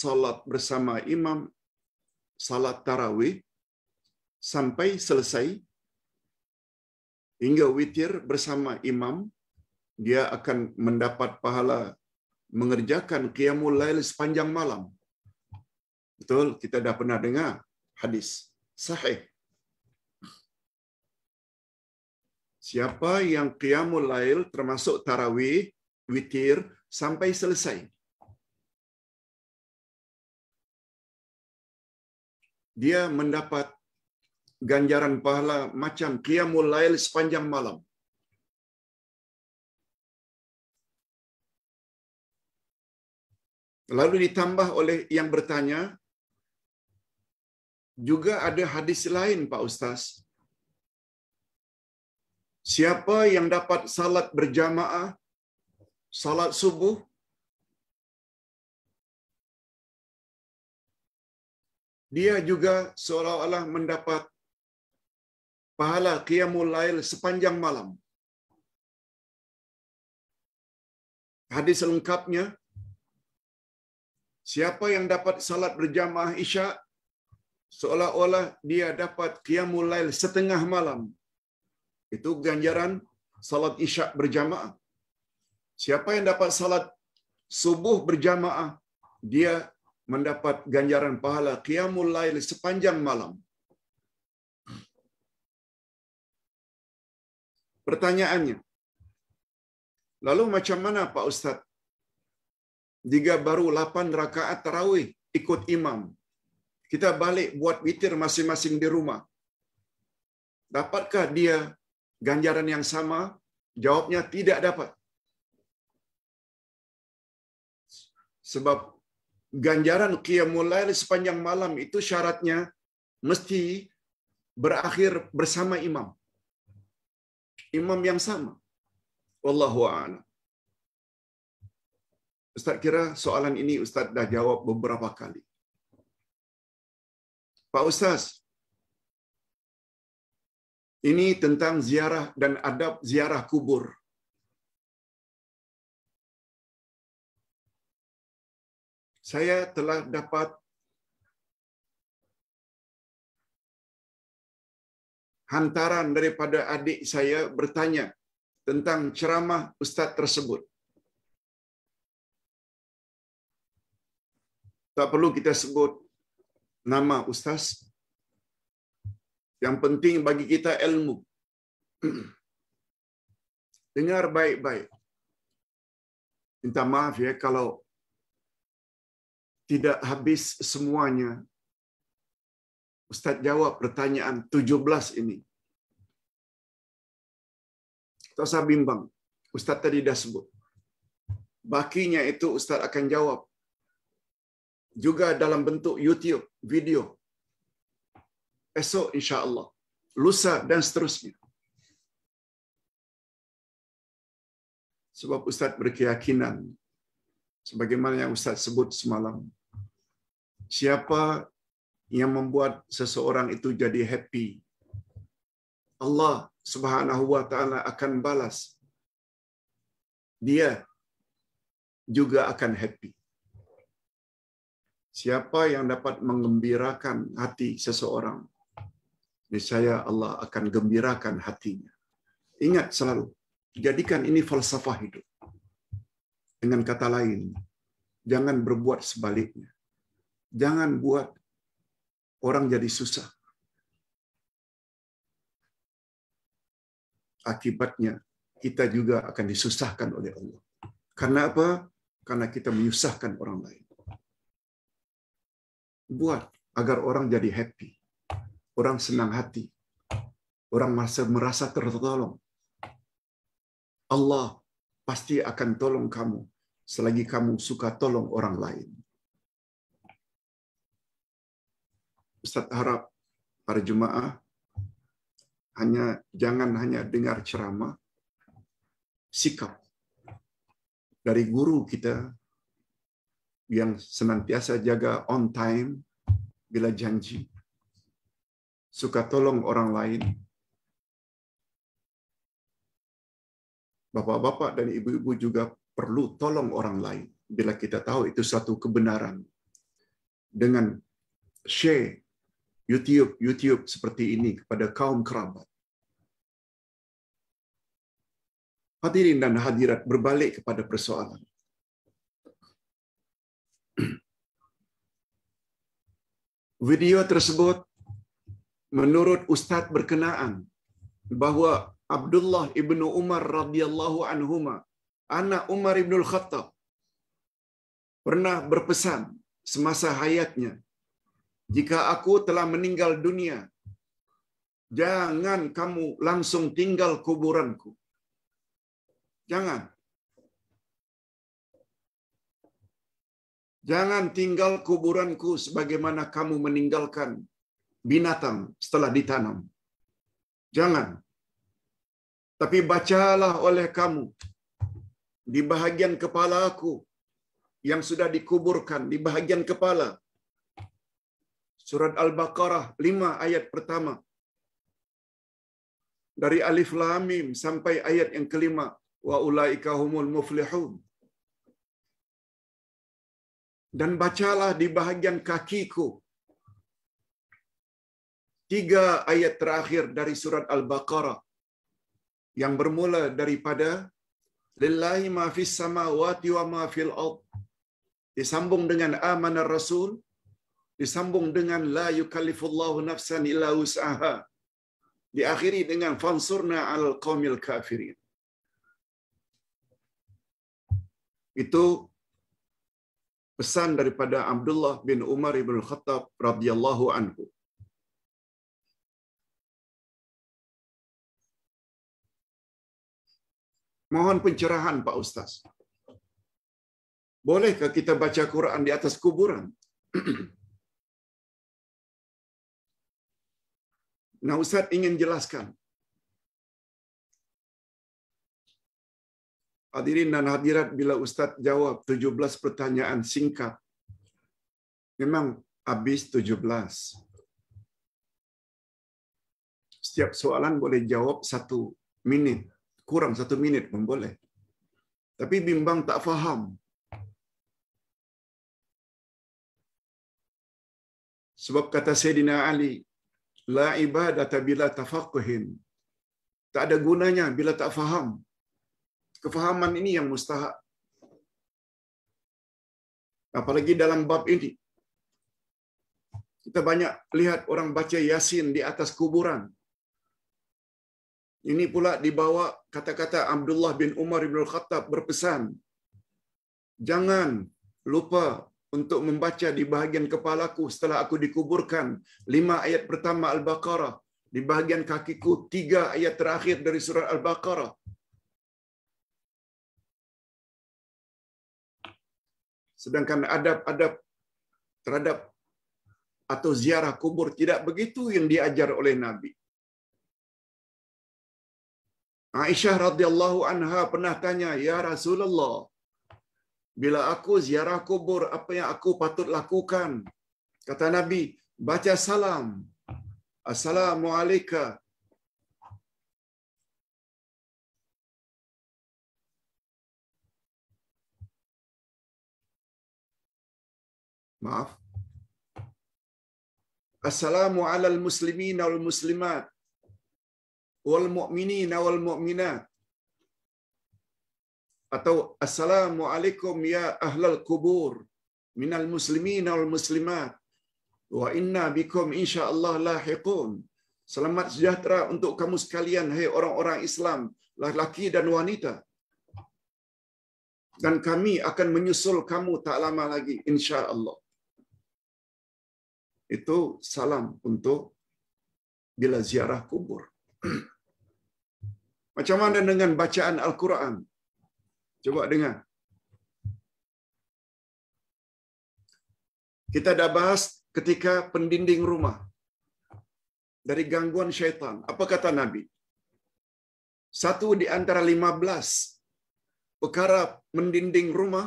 salat bersama imam, salat tarawih, sampai selesai, hingga witir bersama imam, dia akan mendapat pahala mengerjakan qiyamul lail sepanjang malam. Betul, kita dah pernah dengar hadis sahih. Siapa yang qiyamul lail termasuk tarawih, witir sampai selesai. dia mendapat ganjaran pahala macam qiyamul lail sepanjang malam. Lalu ditambah oleh yang bertanya, juga ada hadis lain Pak Ustaz. Siapa yang dapat salat berjamaah, salat subuh, dia juga seolah-olah mendapat pahala qiyamul lail sepanjang malam. Hadis lengkapnya, siapa yang dapat salat berjamaah isya, seolah-olah dia dapat qiyamul lail setengah malam. Itu ganjaran salat isya berjamaah. Siapa yang dapat salat subuh berjamaah, dia mendapat ganjaran pahala qiyamul lail sepanjang malam. Pertanyaannya, lalu macam mana Pak Ustadz? Jika baru 8 rakaat tarawih ikut imam, kita balik buat witir masing-masing di rumah. Dapatkah dia ganjaran yang sama? Jawabnya tidak dapat. Sebab ganjaran qiyamul lail sepanjang malam itu syaratnya mesti berakhir bersama imam. Imam yang sama. Wallahu a'lam. Ustaz kira soalan ini Ustaz dah jawab beberapa kali. Pak Ustaz, ini tentang ziarah dan adab ziarah kubur. Saya telah dapat hantaran daripada adik saya bertanya tentang ceramah ustaz tersebut. Tak perlu kita sebut nama ustaz. Yang penting bagi kita ilmu. Dengar baik-baik. Minta maaf ya kalau tidak habis semuanya. Ustadz jawab pertanyaan 17 ini. Tak usah bimbang. Ustadz tadi dah sebut. Bakinya itu Ustadz akan jawab. Juga dalam bentuk YouTube, video. Esok insya Allah. Lusa dan seterusnya. Sebab Ustadz berkeyakinan Sebagaimana yang Ustaz sebut semalam. Siapa yang membuat seseorang itu jadi happy? Allah Subhanahu wa taala akan balas. Dia juga akan happy. Siapa yang dapat mengembirakan hati seseorang, niscaya Allah akan gembirakan hatinya. Ingat selalu, jadikan ini falsafah hidup. Dengan kata lain, jangan berbuat sebaliknya. Jangan buat orang jadi susah. Akibatnya kita juga akan disusahkan oleh Allah. Karena apa? Karena kita menyusahkan orang lain. Buat agar orang jadi happy, orang senang hati, orang merasa merasa tertolong. Allah pasti akan tolong kamu selagi kamu suka tolong orang lain. Ustaz harap para jemaah hanya jangan hanya dengar ceramah, sikap dari guru kita yang senantiasa jaga on time bila janji, suka tolong orang lain, bapak-bapak dan ibu-ibu juga perlu tolong orang lain bila kita tahu itu satu kebenaran. Dengan share YouTube YouTube seperti ini kepada kaum kerabat. Hadirin dan hadirat berbalik kepada persoalan. Video tersebut menurut ustadz berkenaan bahwa Abdullah ibnu Umar radhiyallahu anhuma, anak Umar ibnu Khattab, pernah berpesan semasa hayatnya, jika aku telah meninggal dunia, jangan kamu langsung tinggal kuburanku. Jangan. Jangan tinggal kuburanku sebagaimana kamu meninggalkan binatang setelah ditanam. Jangan. Tapi bacalah oleh kamu di bahagian kepala aku yang sudah dikuburkan di bahagian kepala. Surat Al-Baqarah 5 ayat pertama. Dari alif lamim sampai ayat yang kelima wa ulaika humul muflihun. Dan bacalah di bahagian kakiku. Tiga ayat terakhir dari surat Al-Baqarah yang bermula daripada lillahi ma fis samawati wa ma fil ard disambung dengan amanar rasul disambung dengan la yukallifullahu nafsan illa usaha diakhiri dengan fansurna al qamil kafirin itu pesan daripada Abdullah bin Umar bin Khattab radhiyallahu anhu Mohon pencerahan Pak Ustaz. Bolehkah kita baca Quran di atas kuburan? nah Ustaz ingin jelaskan. Hadirin dan hadirat bila Ustaz jawab 17 pertanyaan singkat. Memang habis 17. Setiap soalan boleh jawab satu menit kurang satu minit pun boleh. Tapi bimbang tak faham. Sebab kata Sayyidina Ali, La ibadata bila tafakuhin. Tak ada gunanya bila tak faham. Kefahaman ini yang mustahak. Apalagi dalam bab ini. Kita banyak lihat orang baca Yasin di atas kuburan. Ini pula dibawa kata-kata Abdullah bin Umar bin al Khattab berpesan, jangan lupa untuk membaca di bahagian kepalaku setelah aku dikuburkan lima ayat pertama Al-Baqarah, di bahagian kakiku tiga ayat terakhir dari surah Al-Baqarah. Sedangkan adab-adab terhadap atau ziarah kubur tidak begitu yang diajar oleh Nabi. Aisyah radhiyallahu anha pernah tanya, "Ya Rasulullah, bila aku ziarah kubur, apa yang aku patut lakukan?" Kata Nabi, baca salam. Assalamu alayka Maaf. Assalamu alal muslimin wal muslimat wal mu'minina wal mu'minat atau assalamualaikum ya ahlal kubur minal muslimin wal muslimat wa inna bikum insyaallah lahiqun selamat sejahtera untuk kamu sekalian hai hey, orang-orang Islam laki-laki dan wanita dan kami akan menyusul kamu tak lama lagi insyaallah itu salam untuk bila ziarah kubur Macam mana dengan bacaan Al-Quran? Cuba dengar. Kita dah bahas ketika pendinding rumah dari gangguan syaitan. Apa kata Nabi? Satu di antara lima belas perkara mendinding rumah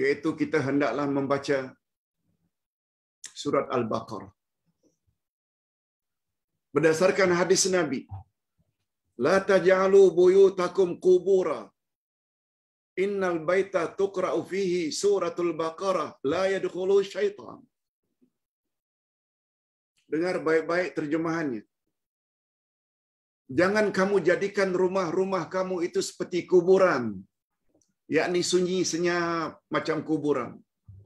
yaitu kita hendaklah membaca surat Al-Baqarah. Berdasarkan hadis Nabi, La taj'alu buyutakum qubura. Innal baita tuqra'u fihi suratul Baqarah la yadkhulu syaitan. Dengar baik-baik terjemahannya. Jangan kamu jadikan rumah-rumah kamu itu seperti kuburan. Yakni sunyi senyap macam kuburan.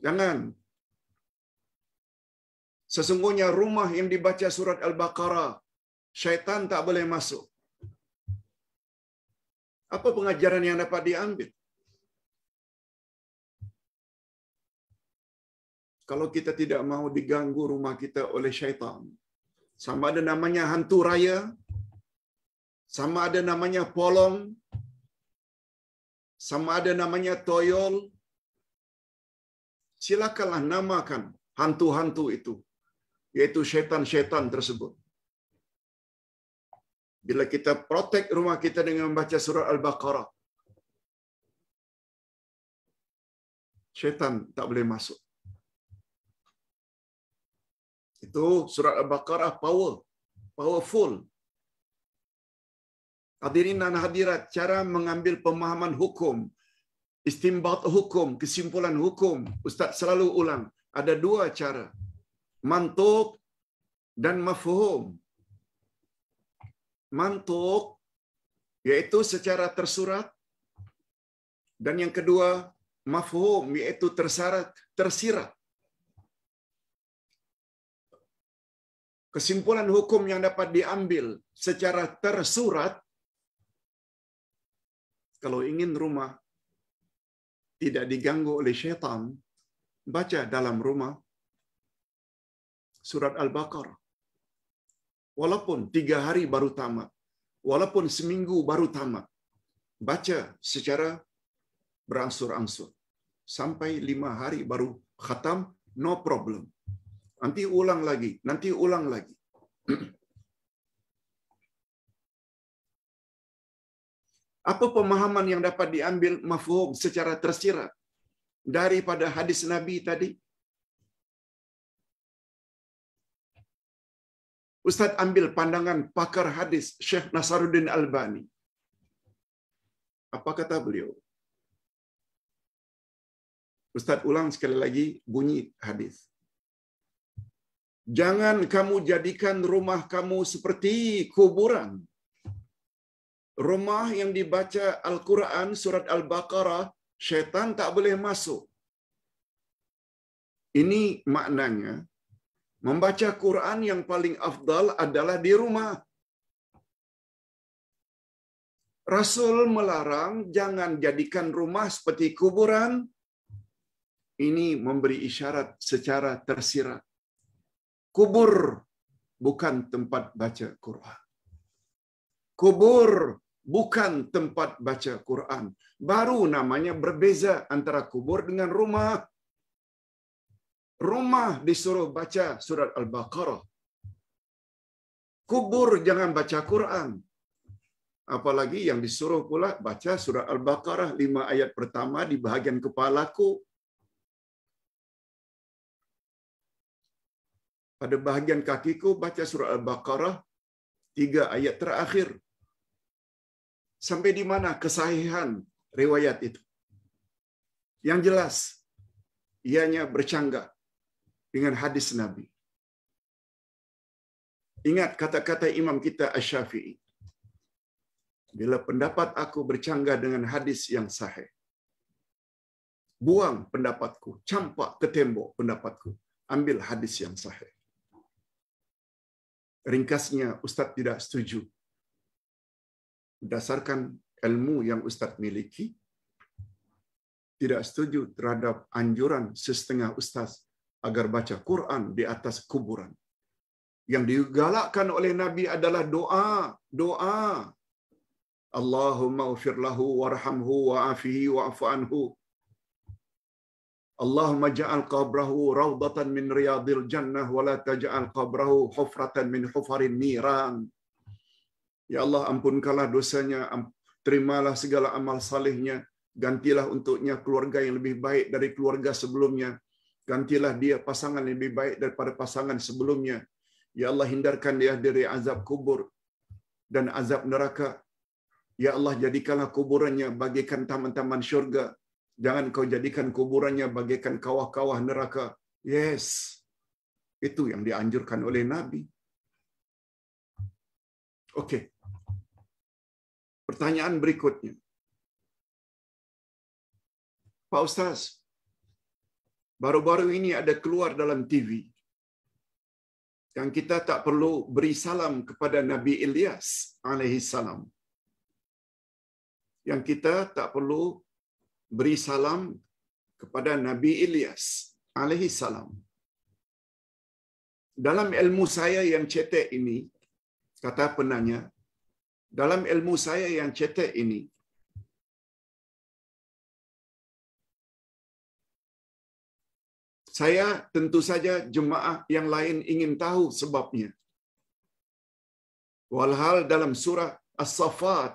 Jangan. Sesungguhnya rumah yang dibaca surat Al-Baqarah, syaitan tak boleh masuk. Apa pengajaran yang dapat diambil? Kalau kita tidak mau diganggu rumah kita oleh syaitan. Sama ada namanya hantu raya, sama ada namanya polong, sama ada namanya toyol. Silakanlah namakan hantu-hantu itu, yaitu syaitan-syaitan tersebut. bila kita protek rumah kita dengan membaca surah Al-Baqarah. Syaitan tak boleh masuk. Itu surah Al-Baqarah power. Powerful. Hadirin dan hadirat, cara mengambil pemahaman hukum, istimbat hukum, kesimpulan hukum, Ustaz selalu ulang, ada dua cara. Mantuk dan mafhum. mantuk, yaitu secara tersurat. Dan yang kedua, mafhum, yaitu tersarat, tersirat. Kesimpulan hukum yang dapat diambil secara tersurat, kalau ingin rumah tidak diganggu oleh syaitan, baca dalam rumah surat Al-Baqarah. Walaupun tiga hari baru tamat, walaupun seminggu baru tamat, baca secara berangsur-angsur. Sampai lima hari baru khatam, no problem. Nanti ulang lagi, nanti ulang lagi. Apa pemahaman yang dapat diambil mafhum secara tersirat daripada hadis Nabi tadi? Ustadz ambil pandangan pakar hadis Syekh Nasaruddin Albani. Apa kata beliau? Ustadz ulang sekali lagi bunyi hadis. Jangan kamu jadikan rumah kamu seperti kuburan. Rumah yang dibaca Al-Quran surat Al-Baqarah, setan tak boleh masuk. Ini maknanya Membaca Quran yang paling afdal adalah di rumah. Rasul melarang jangan jadikan rumah seperti kuburan. Ini memberi isyarat secara tersirat. Kubur bukan tempat baca Quran. Kubur bukan tempat baca Quran. Baru namanya berbeza antara kubur dengan rumah. Rumah disuruh baca surat Al-Baqarah. Kubur jangan baca Quran. Apalagi yang disuruh pula baca surat Al-Baqarah lima ayat pertama di bahagian kepalaku. Pada bahagian kakiku baca surat Al-Baqarah tiga ayat terakhir. Sampai di mana kesahihan riwayat itu? Yang jelas, ianya bercanggah dengan hadis Nabi. Ingat kata-kata imam kita asy Bila pendapat aku bercanggah dengan hadis yang sahih. Buang pendapatku, campak ke tembok pendapatku. Ambil hadis yang sahih. Ringkasnya Ustaz tidak setuju. Berdasarkan ilmu yang Ustaz miliki, tidak setuju terhadap anjuran sesetengah ustaz agar baca Quran di atas kuburan. Yang digalakkan oleh Nabi adalah doa, doa. Allahumma ufir lahu warhamhu wa'afihi waafuanhu Allahumma ja'al qabrahu rawdatan min riyadil jannah wa la taj'al qabrahu hufratan min hufarin niran. Ya Allah ampunkanlah dosanya, terimalah segala amal salehnya, gantilah untuknya keluarga yang lebih baik dari keluarga sebelumnya, Gantilah dia pasangan yang lebih baik daripada pasangan sebelumnya. Ya Allah hindarkan dia dari azab kubur dan azab neraka. Ya Allah jadikanlah kuburannya bagaikan taman-taman syurga. Jangan kau jadikan kuburannya bagaikan kawah-kawah neraka. Yes. Itu yang dianjurkan oleh Nabi. Okey. Pertanyaan berikutnya. Pak Ustaz, baru-baru ini ada keluar dalam TV yang kita tak perlu beri salam kepada Nabi Ilyas alaihi salam. Yang kita tak perlu beri salam kepada Nabi Ilyas alaihi salam. Dalam ilmu saya yang cetek ini, kata penanya, dalam ilmu saya yang cetek ini, Saya tentu saja jemaah yang lain ingin tahu sebabnya. Walhal dalam surah As-Safat,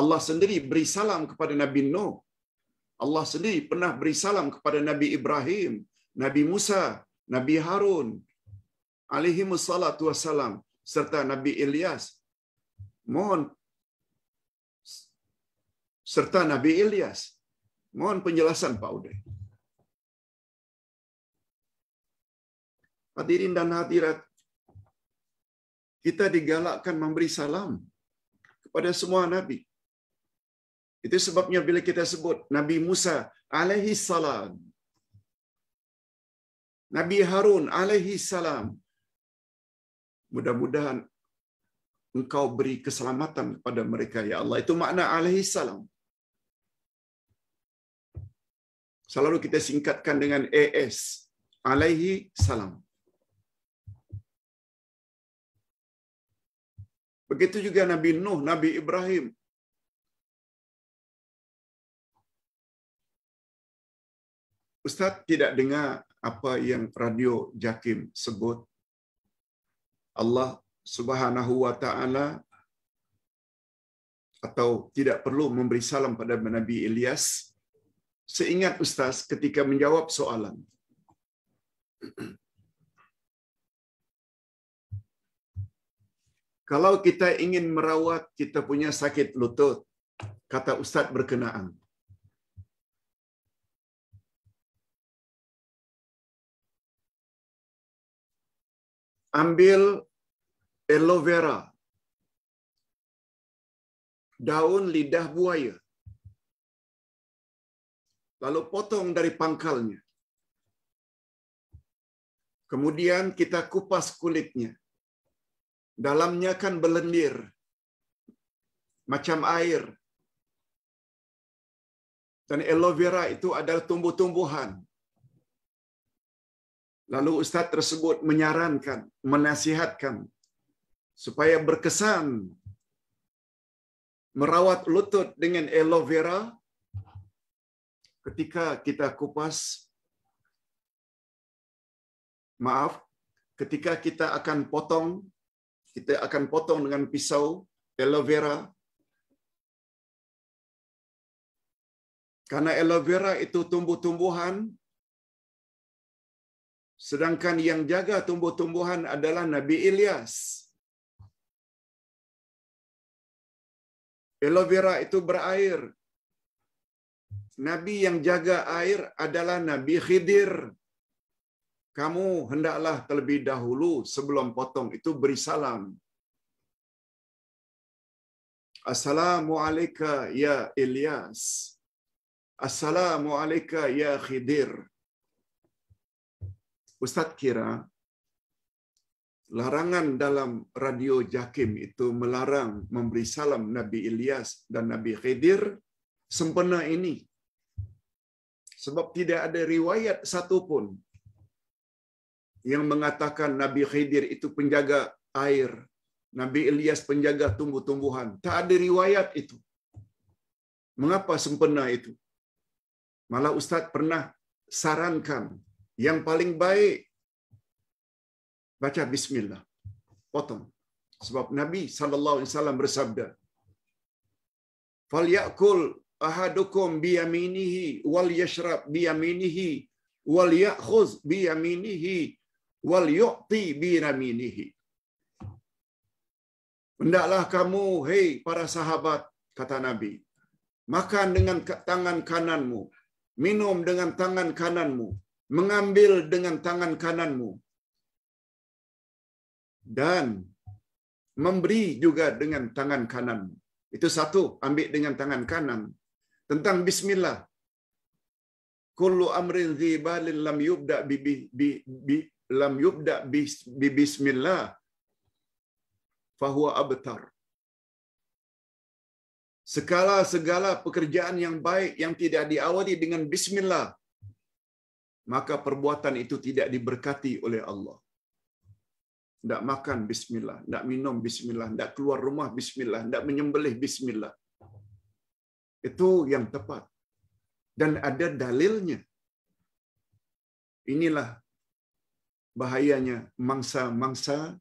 Allah sendiri beri salam kepada Nabi Nuh. Allah sendiri pernah beri salam kepada Nabi Ibrahim, Nabi Musa, Nabi Harun, alaihi wassalatu wassalam, serta Nabi Ilyas. Mohon serta Nabi Ilyas. Mohon penjelasan Pak Uday. Hadirin dan hadirat, kita digalakkan memberi salam kepada semua nabi. Itu sebabnya bila kita sebut Nabi Musa alaihi salam, Nabi Harun alaihi salam, mudah-mudahan engkau beri keselamatan kepada mereka ya Allah. Itu makna alaihi salam. Selalu kita singkatkan dengan AS, alaihi salam. Begitu juga Nabi Nuh, Nabi Ibrahim. Ustaz tidak dengar apa yang radio Jakim sebut. Allah Subhanahu wa taala atau tidak perlu memberi salam pada Nabi Ilyas. Seingat Ustaz ketika menjawab soalan. Kalau kita ingin merawat kita punya sakit lutut, kata ustaz berkenaan. Ambil aloe vera, daun lidah buaya, lalu potong dari pangkalnya. Kemudian kita kupas kulitnya. Dalamnya kan berlendir. Macam air. Dan aloe vera itu adalah tumbuh-tumbuhan. Lalu ustaz tersebut menyarankan, menasihatkan supaya berkesan merawat lutut dengan aloe vera ketika kita kupas maaf ketika kita akan potong kita akan potong dengan pisau aloe vera. Karena aloe vera itu tumbuh-tumbuhan, sedangkan yang jaga tumbuh-tumbuhan adalah Nabi Ilyas. Aloe vera itu berair. Nabi yang jaga air adalah Nabi Khidir kamu hendaklah terlebih dahulu sebelum potong itu beri salam. Assalamu ya Ilyas. Assalamu ya Khidir. Ustadz kira larangan dalam radio Jakim itu melarang memberi salam Nabi Ilyas dan Nabi Khidir sempena ini. Sebab tidak ada riwayat satupun yang mengatakan Nabi Khidir itu penjaga air, Nabi Ilyas penjaga tumbuh-tumbuhan. Tak ada riwayat itu. Mengapa sempena itu? Malah Ustaz pernah sarankan yang paling baik baca bismillah. Potong. Sebab Nabi sallallahu alaihi wasallam bersabda, "Falyakul ahadukum biyaminihi wal yashrab biyaminihi wal ya'khudh biyaminihi wal yu'ti biraminihi. Hendaklah kamu, hei para sahabat, kata Nabi, makan dengan tangan kananmu, minum dengan tangan kananmu, mengambil dengan tangan kananmu, dan memberi juga dengan tangan kananmu. Itu satu, ambil dengan tangan kanan. Tentang bismillah. Kullu amrin zibalin lam yubda bi, bi, bi, lam yubda bi bismillah fahuwa abtar. Sekala segala pekerjaan yang baik yang tidak diawali dengan bismillah maka perbuatan itu tidak diberkati oleh Allah. Tidak makan bismillah, tidak minum bismillah, tidak keluar rumah bismillah, tidak menyembelih bismillah. Itu yang tepat. Dan ada dalilnya. Inilah bahayanya mangsa-mangsa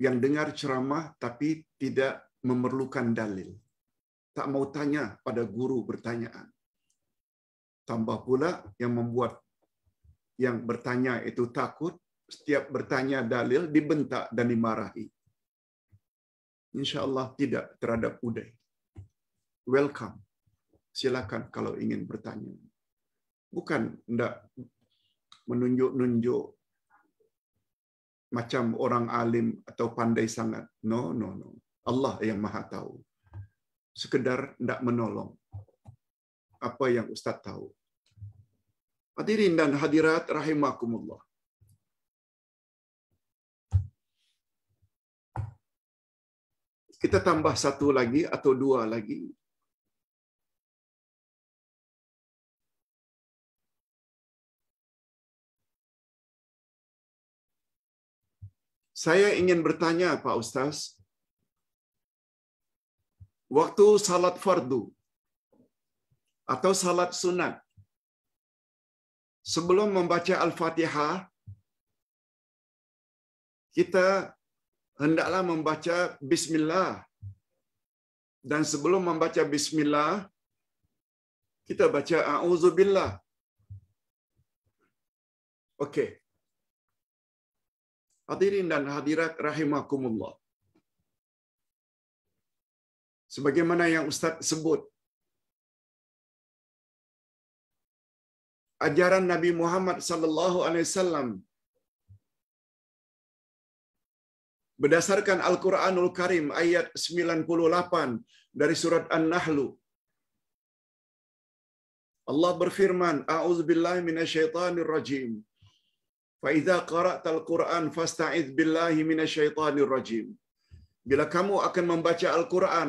yang dengar ceramah tapi tidak memerlukan dalil. Tak mau tanya pada guru pertanyaan. Tambah pula yang membuat yang bertanya itu takut, setiap bertanya dalil dibentak dan dimarahi. Insya Allah tidak terhadap Uday. Welcome. Silakan kalau ingin bertanya. Bukan tidak menunjuk-nunjuk macam orang alim atau pandai sangat. No, no, no. Allah yang maha tahu. Sekedar tidak menolong apa yang Ustaz tahu. Hadirin dan hadirat rahimakumullah. Kita tambah satu lagi atau dua lagi Saya ingin bertanya Pak Ustaz, waktu salat fardu atau salat sunat, sebelum membaca Al-Fatihah, kita hendaklah membaca Bismillah. Dan sebelum membaca Bismillah, kita baca A'udzubillah. oke? Hadirin dan hadirat rahimakumullah. Sebagaimana yang Ustaz sebut, ajaran Nabi Muhammad sallallahu alaihi wasallam berdasarkan Al-Qur'anul Karim ayat 98 dari surat an nahl Allah berfirman, "A'udzu minasyaitonir rajim." فَإِذَا قَرَأْتَ الْقُرْآنَ quran بِاللَّهِ مِنَ الشَّيْطَانِ rajim. Bila kamu akan membaca Al-Quran,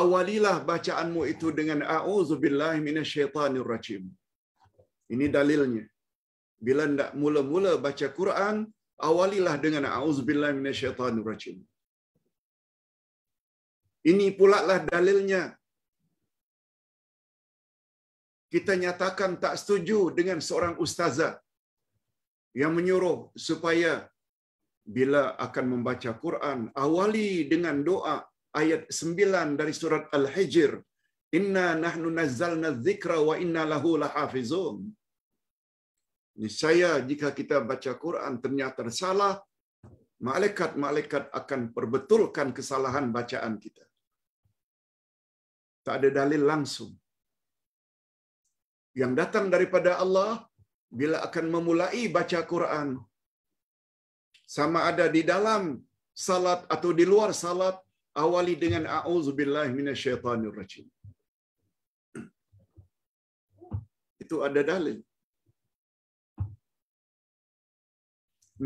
awalilah bacaanmu itu dengan أَعُوذُ بِاللَّهِ مِنَ rajim. Ini dalilnya. Bila tidak mula-mula baca Quran, awalilah dengan أَعُوذُ بِاللَّهِ مِنَ rajim. Ini pula lah dalilnya kita nyatakan tak setuju dengan seorang ustazah yang menyuruh supaya bila akan membaca Quran awali dengan doa ayat 9 dari surat Al-Hijr inna nahnu nazzalna dzikra wa inna lahu lahafizun Saya jika kita baca Quran ternyata salah malaikat-malaikat akan perbetulkan kesalahan bacaan kita tak ada dalil langsung yang datang daripada Allah bila akan memulai baca Quran sama ada di dalam salat atau di luar salat awali dengan a'udzubillahi minasyaitonirrajim. Itu ada dalil.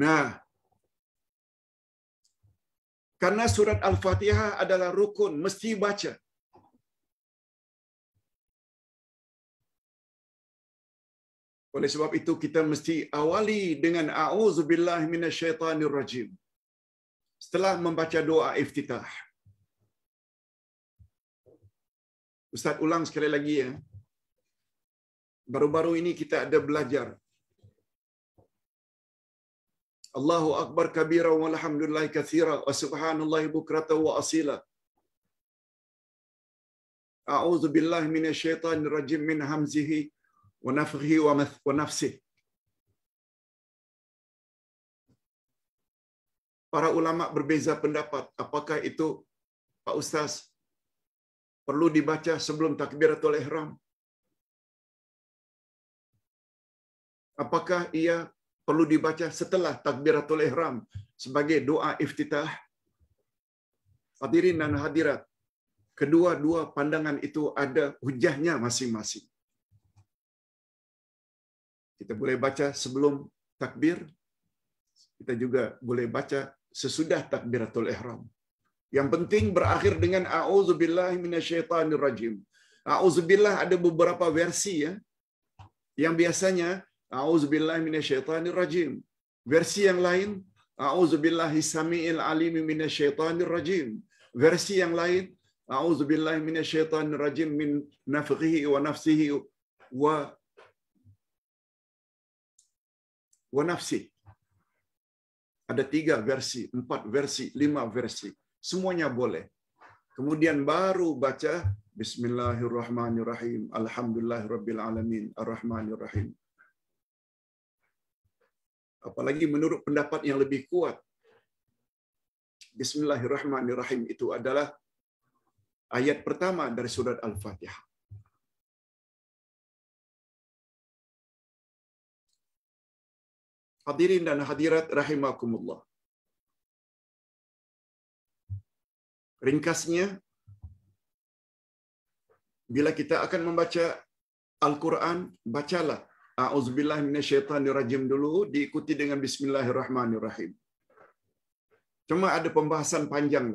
Nah, karena surat Al-Fatihah adalah rukun, mesti baca. Oleh sebab itu kita mesti awali dengan a'udzubillahi minasyaitanirrajim. Setelah membaca doa iftitah. Ustaz ulang sekali lagi ya. Baru-baru ini kita ada belajar. Allahu akbar kabira walhamdulillah katsira wa subhanallahi bukrata wa asila. A'udzu billahi minasyaitanir rajim min hamzihi ونفخه ونفسه. Para ulama berbeza pendapat apakah itu Pak Ustaz perlu dibaca sebelum takbiratul ihram? Apakah ia perlu dibaca setelah takbiratul ihram sebagai doa iftitah? Hadirin dan hadirat, kedua-dua pandangan itu ada hujahnya masing-masing. Kita boleh baca sebelum takbir, kita juga boleh baca sesudah takbiratul ihram. Yang penting berakhir dengan a'udzubillahi minasyaitonirrajim. A'udzubillah ada beberapa versi ya. Yang biasanya a'udzubillahi minasyaitonirrajim. Versi yang lain a'udzubillahi samiil alimi minasyaitonirrajim. Versi yang lain a'udzubillahi minasyaitonirrajim min nafkhihi wa nafsihi wa wa nafsi. Ada tiga versi, empat versi, lima versi. Semuanya boleh. Kemudian baru baca Bismillahirrahmanirrahim. Alhamdulillahirrabbilalamin. Ar-Rahmanirrahim. Apalagi menurut pendapat yang lebih kuat. Bismillahirrahmanirrahim itu adalah ayat pertama dari surat Al-Fatihah. Hadirin dan hadirat rahimakumullah. Ringkasnya, bila kita akan membaca Al-Quran, bacalah A'udzubillah minasyaitonirrajim dulu diikuti dengan bismillahirrahmanirrahim. Cuma ada pembahasan panjang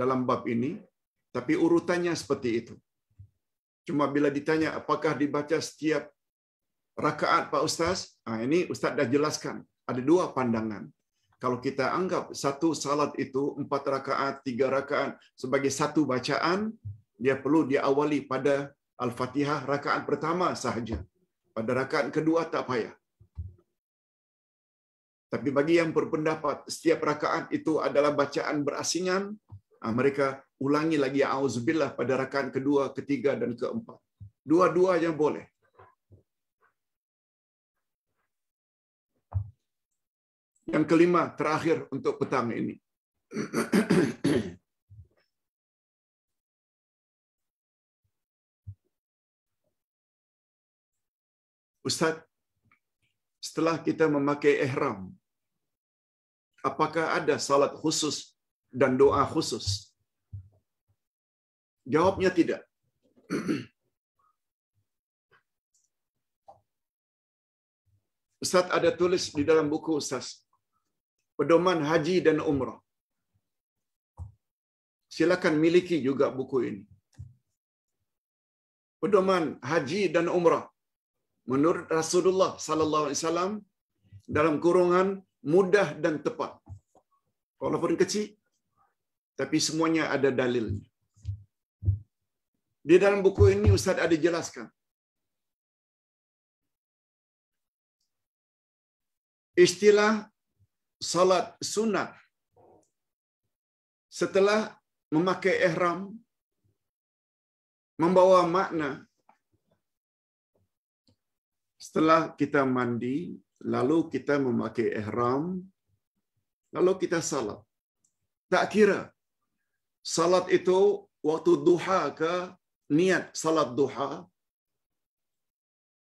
dalam bab ini, tapi urutannya seperti itu. Cuma bila ditanya apakah dibaca setiap Rakaat Pak Ustaz, nah ini Ustaz dah jelaskan. Ada dua pandangan. Kalau kita anggap satu salat itu empat rakaat, tiga rakaat sebagai satu bacaan, dia perlu diawali pada Al-Fatihah rakaat pertama sahaja. Pada rakaat kedua tak payah. Tapi bagi yang berpendapat setiap rakaat itu adalah bacaan berasingan, ah, mereka ulangi lagi auzubillah pada rakaat kedua, ketiga dan keempat. Dua-dua yang boleh. Yang kelima, terakhir untuk petang ini. Ustadz, setelah kita memakai ihram, apakah ada salat khusus dan doa khusus? Jawabnya tidak. Ustadz ada tulis di dalam buku Ustadz. pedoman haji dan umrah. Silakan miliki juga buku ini. Pedoman haji dan umrah. Menurut Rasulullah sallallahu alaihi wasallam dalam kurungan mudah dan tepat. Walaupun kecil tapi semuanya ada dalilnya. Di dalam buku ini Ustaz ada jelaskan. Istilah salat sunat setelah memakai ihram membawa makna setelah kita mandi lalu kita memakai ihram lalu kita salat tak kira salat itu waktu duha ke niat salat duha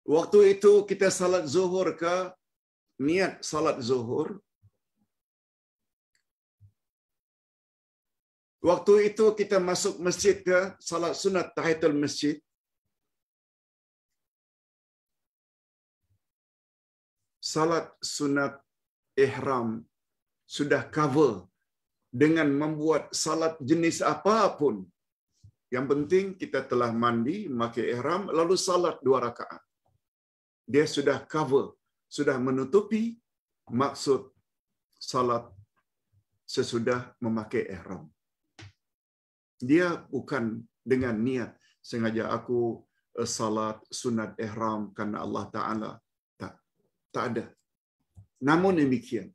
waktu itu kita salat zuhur ke niat salat zuhur Waktu itu kita masuk masjid ke salat sunat tahiyatul masjid. Salat sunat ihram sudah cover dengan membuat salat jenis apapun. Yang penting kita telah mandi, memakai ihram, lalu salat dua rakaat. Dia sudah cover, sudah menutupi maksud salat sesudah memakai ihram. Dia bukan dengan niat sengaja aku eh, salat sunat ihram karena Allah Ta'ala. Tak. Tak ada. Namun demikian,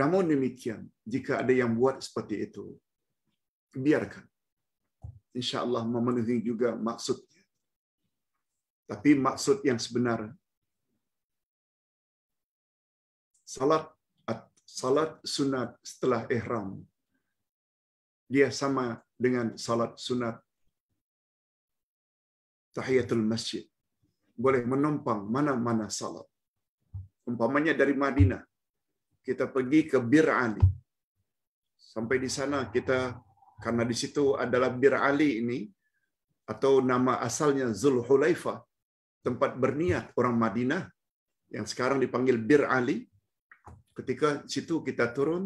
namun demikian, jika ada yang buat seperti itu, biarkan. insyaallah Allah memenuhi juga maksudnya. Tapi maksud yang sebenar, salat salat sunat setelah ihram dia sama dengan salat sunat tahiyatul masjid. Boleh menumpang mana-mana salat. Umpamanya dari Madinah, kita pergi ke Bir Ali. Sampai di sana kita, karena di situ adalah Bir Ali ini, atau nama asalnya Zulhulaifa, tempat berniat orang Madinah, yang sekarang dipanggil Bir Ali. Ketika situ kita turun,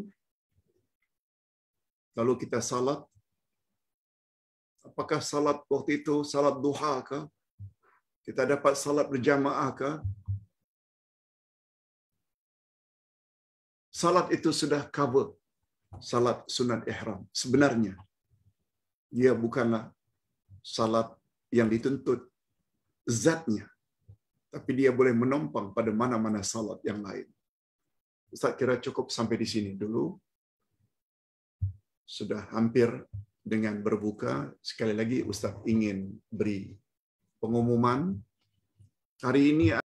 lalu kita salat. Apakah salat waktu itu salat duha kah? Kita dapat salat berjamaah kah? Salat itu sudah cover salat sunat ihram. Sebenarnya dia bukanlah salat yang dituntut zatnya. Tapi dia boleh menompang pada mana-mana salat yang lain. Ustaz kira cukup sampai di sini dulu sudah hampir dengan berbuka. Sekali lagi Ustadz ingin beri pengumuman. Hari ini